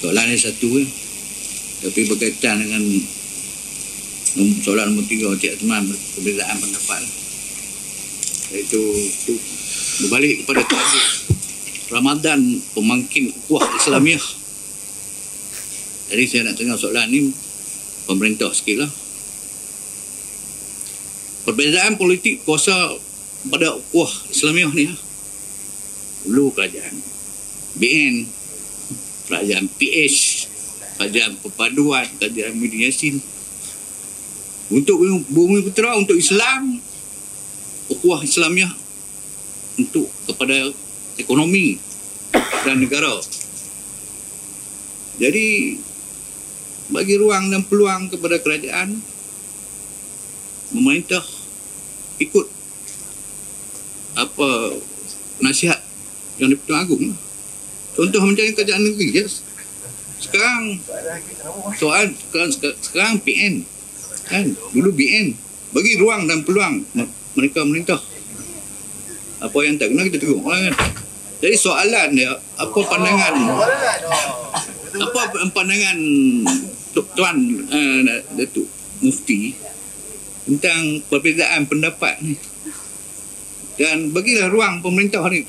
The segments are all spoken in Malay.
soalan ni satu eh. tapi berkaitan dengan soalan nombor tiga cik teman perbezaan pendapat iaitu itu berbalik kepada tajuk Ramadan pemangkin kuah Islamiah jadi saya nak tengok soalan ni pemerintah sikit lah perbezaan politik kuasa pada kuah Islamiah ni lah dulu kerajaan BN pelajaran PH, pelajaran perpaduan, pelajaran Medina Yassin. Untuk bumi putera, untuk Islam, ukuah Islamnya untuk kepada ekonomi dan negara. Jadi, bagi ruang dan peluang kepada kerajaan, memerintah ikut apa nasihat yang dipertuan agung. Contoh macam kerajaan negeri ya. Sekarang soal sekarang, sekarang PN kan dulu BN bagi ruang dan peluang mereka merintah. Apa yang tak kena kita tegur orang kan. Jadi soalan dia apa pandangan apa pandangan tuan uh, Datuk Mufti tentang perbezaan pendapat ni dan bagilah ruang pemerintah hari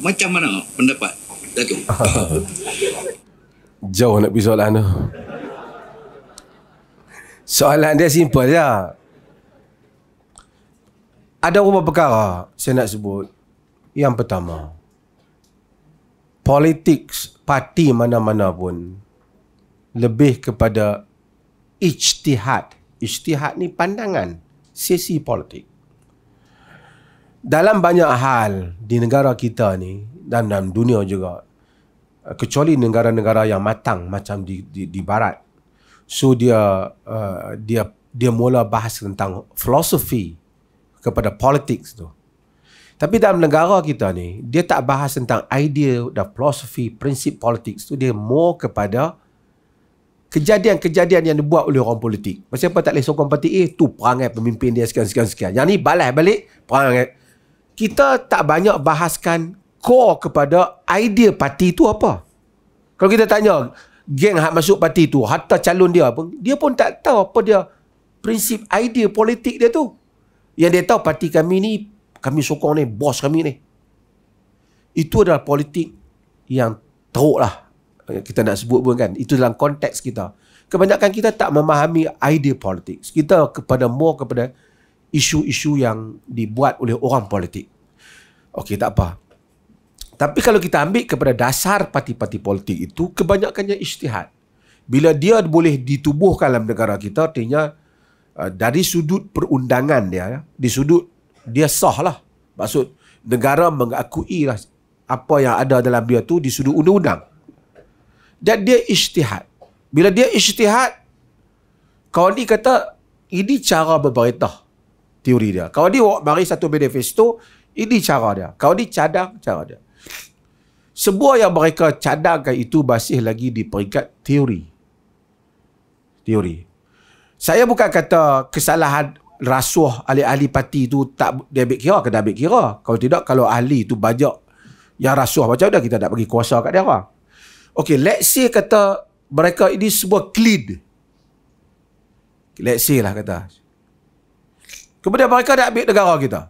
macam mana pendapat Datuk? Jauh nak pergi soalan tu. Soalan dia simple je. Ya? Ada beberapa perkara saya nak sebut. Yang pertama, politik parti mana-mana pun lebih kepada ijtihad. Ijtihad ni pandangan sisi politik dalam banyak hal di negara kita ni dan dalam dunia juga eh, kecuali negara-negara yang matang macam di di, di barat so dia uh, dia dia mula bahas tentang filosofi kepada politik tu tapi dalam negara kita ni dia tak bahas tentang idea dan filosofi prinsip politik tu dia more kepada kejadian-kejadian yang dibuat oleh orang politik. Macam apa tak boleh sokong parti A, tu perangai pemimpin dia sekian-sekian. Yang ni balas balik, perangai kita tak banyak bahaskan core kepada idea parti itu apa. Kalau kita tanya geng hak masuk parti itu, harta calon dia pun, dia pun tak tahu apa dia prinsip idea politik dia tu. Yang dia tahu parti kami ni, kami sokong ni, bos kami ni. Itu adalah politik yang teruk lah. Kita nak sebut pun kan. Itu dalam konteks kita. Kebanyakan kita tak memahami idea politik. Kita kepada more kepada isu-isu yang dibuat oleh orang politik. Okey, tak apa. Tapi kalau kita ambil kepada dasar parti-parti politik itu, kebanyakannya isytihad. Bila dia boleh ditubuhkan dalam negara kita, artinya uh, dari sudut perundangan dia, ya, di sudut dia sah lah. Maksud negara mengakui lah apa yang ada dalam dia tu di sudut undang-undang. Dan dia isytihad. Bila dia isytihad, kawan ni kata, ini cara berberitah teori dia. Kalau dia bagi satu manifesto, ini cara dia. Kalau dia cadang, cara dia. Semua yang mereka cadangkan itu masih lagi di peringkat teori. Teori. Saya bukan kata kesalahan rasuah ahli-ahli parti itu tak dia ambil kira, kena ambil kira. Kalau tidak, kalau ahli itu banyak yang rasuah macam mana kita nak bagi kuasa kat dia orang. Okay, let's say kata mereka ini semua clean. Let's say lah kata. Kemudian mereka dah ambil negara kita.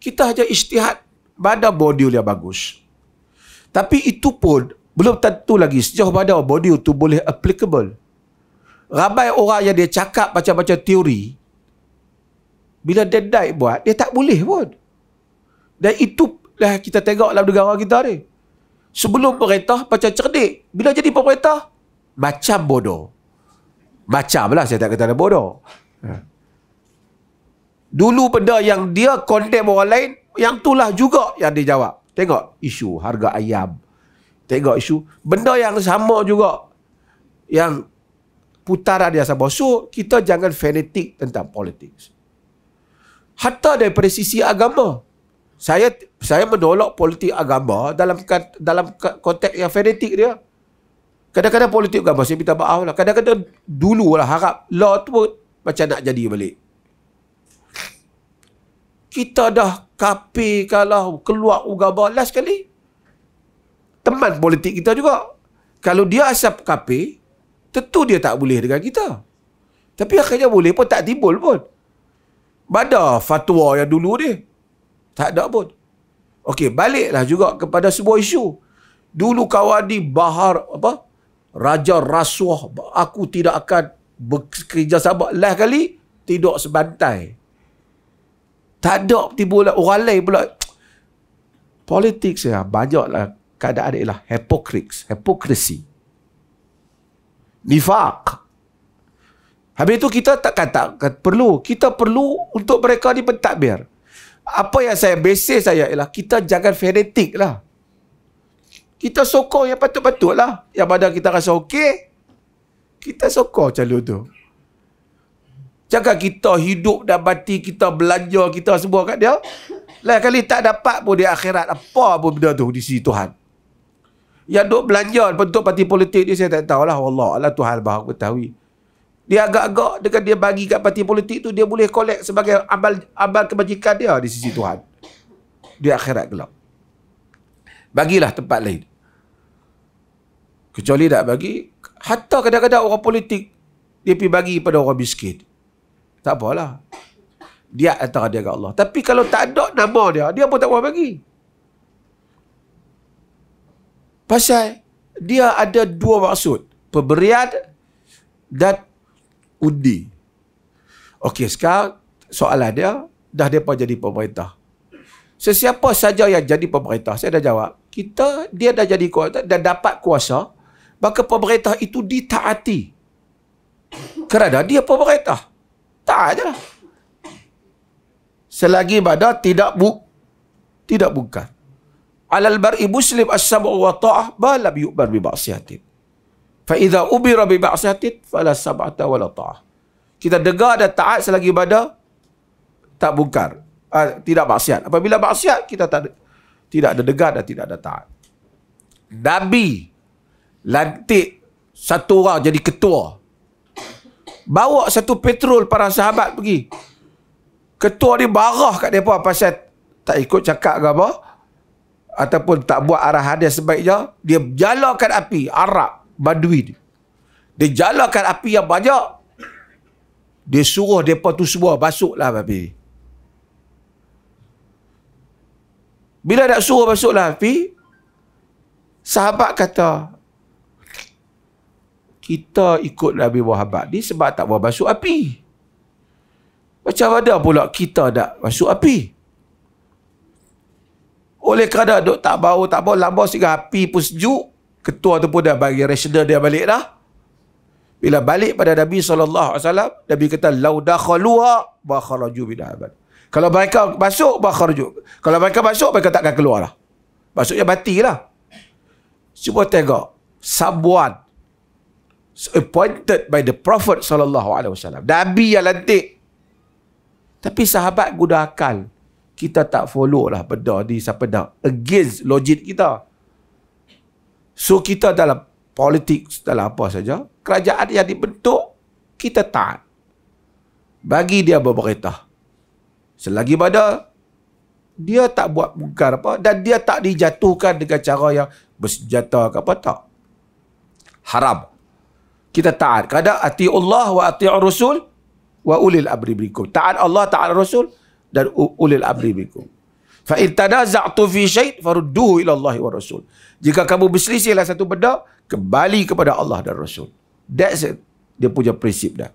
Kita hanya isytihad badan body dia bagus. Tapi itu pun belum tentu lagi sejauh mana body itu boleh applicable. Ramai orang yang dia cakap macam-macam teori, bila dia diet buat, dia tak boleh pun. Dan itu dah kita tengok dalam negara kita ni. Sebelum pemerintah macam cerdik. Bila jadi pemerintah, macam bodoh. Macam lah saya tak kata dia bodoh. Yeah. Dulu benda yang dia condemn orang lain, yang itulah juga yang dia jawab. Tengok isu harga ayam. Tengok isu. Benda yang sama juga. Yang putaran dia sama. So, kita jangan fanatik tentang politik. Hatta dari sisi agama. Saya saya menolak politik agama dalam dalam konteks yang fanatik dia. Kadang-kadang politik agama, saya minta maaf lah. Kadang-kadang dulu lah harap law tu macam nak jadi balik kita dah kapi kalau keluar ugaba last kali. Teman politik kita juga. Kalau dia asap kapi, tentu dia tak boleh dengan kita. Tapi akhirnya boleh pun tak timbul pun. Bada fatwa yang dulu dia. Tak ada pun. Okey, baliklah juga kepada sebuah isu. Dulu kawan di Bahar, apa? Raja Rasuah, aku tidak akan bekerja sahabat. Last kali, tidak sebantai. Tak ada tiba-tiba orang lain pula. Politik saya banyak lah. Keadaan ialah hypocrites. Hypocrisy. Nifak. Habis itu kita tak kata perlu. Kita perlu untuk mereka ni pentadbir. Apa yang saya besi saya ialah kita jangan fanatik lah. Kita sokong yang patut-patut lah. Yang pada kita rasa okey, kita sokong calon tu. Cakap kita hidup dah bati kita belanja kita semua kat dia. Lain kali tak dapat pun di akhirat apa pun benda tu di sisi Tuhan. Yang duk belanja bentuk parti politik dia saya tak tahulah. Allah Allah Tuhan bahawa ketahui. Dia agak-agak dengan dia bagi kat parti politik tu dia boleh collect sebagai amal, amal kebajikan dia di sisi Tuhan. Di akhirat gelap. Bagilah tempat lain. Kecuali tak bagi. Hatta kadang-kadang orang politik dia pergi bagi pada orang miskin. Tak apalah. Dia antara dia dengan Allah. Tapi kalau tak ada nama dia, dia pun tak boleh bagi. Pasal dia ada dua maksud. Pemberian dan undi. Okey, sekarang soalan dia, dah dia jadi pemerintah. Sesiapa saja yang jadi pemerintah, saya dah jawab. Kita, dia dah jadi kuasa dan dapat kuasa, maka pemerintah itu ditaati. Kerana dia pemerintah. Tak aja lah. Selagi pada tidak bu tidak bukan. Alal bar'i muslim as-sab'u wa ta'ah balam yu'bar bi ba'siyatin. Fa idza ubira bi ba'siyatin fala sab'ata wala ta'ah. Kita degar dan taat selagi pada tak bukan. Uh, tidak maksiat. Apabila maksiat kita tak tidak ada degar dan tidak ada taat. Nabi lantik satu orang jadi ketua Bawa satu petrol para sahabat pergi. Ketua dia barah kat mereka pasal tak ikut cakap ke apa. Ataupun tak buat arah hadis sebaiknya. Dia jalakan api. Arab. Badui dia. Dia jalakan api yang banyak. Dia suruh mereka tu semua basuklah api. Bila nak suruh basuklah api. Sahabat kata, kita ikut Nabi Muhammad ni sebab tak buat basuh api. Macam mana pula kita nak basuh api? Oleh kerana duk tak bau, tak bau, lambau sehingga api pun sejuk, ketua tu pun dah bagi resident dia balik dah. Bila balik pada Nabi SAW, Nabi kata, Lau dakhaluwa, bakharaju bin abad. Kalau mereka masuk, bakharaju. Kalau mereka masuk, mereka takkan keluar lah. Maksudnya mati lah. Cuba tengok. Sabuan, So appointed by the Prophet Sallallahu Alaihi Wasallam. Nabi yang lantik. Tapi sahabat guna akal. Kita tak follow lah benda ni siapa dah. Against logic kita. So kita dalam politik, dalam apa saja. Kerajaan yang dibentuk, kita taat. Bagi dia berberitah. Selagi pada, dia tak buat mungkar apa. Dan dia tak dijatuhkan dengan cara yang bersenjata ke apa tak. Haram kita taat. Kadang ati Allah wa ati Rasul wa ulil abri bikum. Taat Allah, taat Rasul dan ulil abri bikum. Fa intadaza'tu fi syai' farudduhu ila Allah wa Rasul. Jika kamu berselisihlah satu benda, kembali kepada Allah dan Rasul. That's it. Dia punya prinsip dah.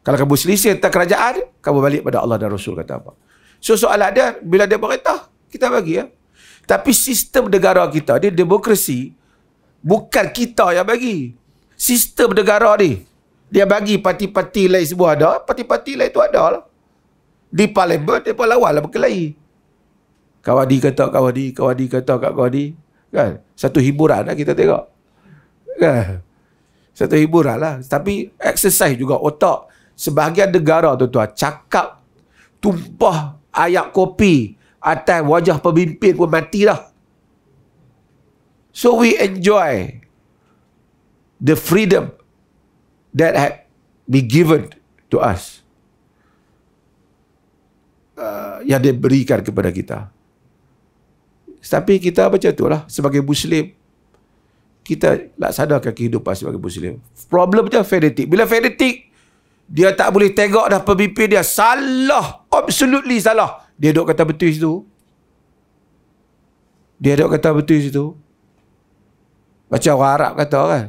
Kalau kamu selisih tentang kerajaan, kamu balik kepada Allah dan Rasul kata apa. So soalan dia, bila dia beritah, kita bagi ya. Tapi sistem negara kita, dia demokrasi, bukan kita yang bagi sistem negara ni. Dia bagi parti-parti lain semua ada. Parti-parti lain tu ada lah. Di parlimen, dia pun lawan lah berkelahi. Kawadi kata Kawadi, Kawadi kata Kak Kawadi. Kan? Satu hiburan lah kita tengok. Kan? Satu hiburan lah. Tapi exercise juga otak. Sebahagian negara tu tuan cakap tumpah ayak kopi atas wajah pemimpin pun mati dah. So we enjoy the freedom that had been given to us. Uh, yang dia berikan kepada kita. Tapi kita macam itulah sebagai Muslim. Kita laksanakan kehidupan sebagai Muslim. Problemnya fanatik. Bila fanatik, dia tak boleh tengok dah pemimpin dia. Salah. Absolutely salah. Dia duduk kata betul situ. Dia duduk kata betul situ. Macam orang Arab kata kan.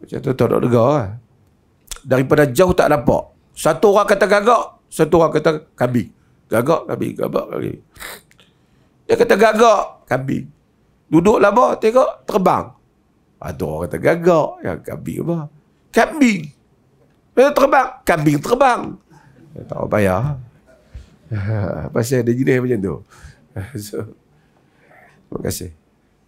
Macam tu tak nak dengar lah. Kan? Daripada jauh tak nampak. Satu orang kata gagak, satu orang kata kambing. Gagak, kambing, gagak, kambing. Dia kata gagak, kambing. Duduk lama, tengok, terbang. Ada orang kata gagak, yang kambing apa? Kambing. Dia terbang, kambing terbang. Dia tak ya Pasal ada jenis macam tu. So, terima kasih.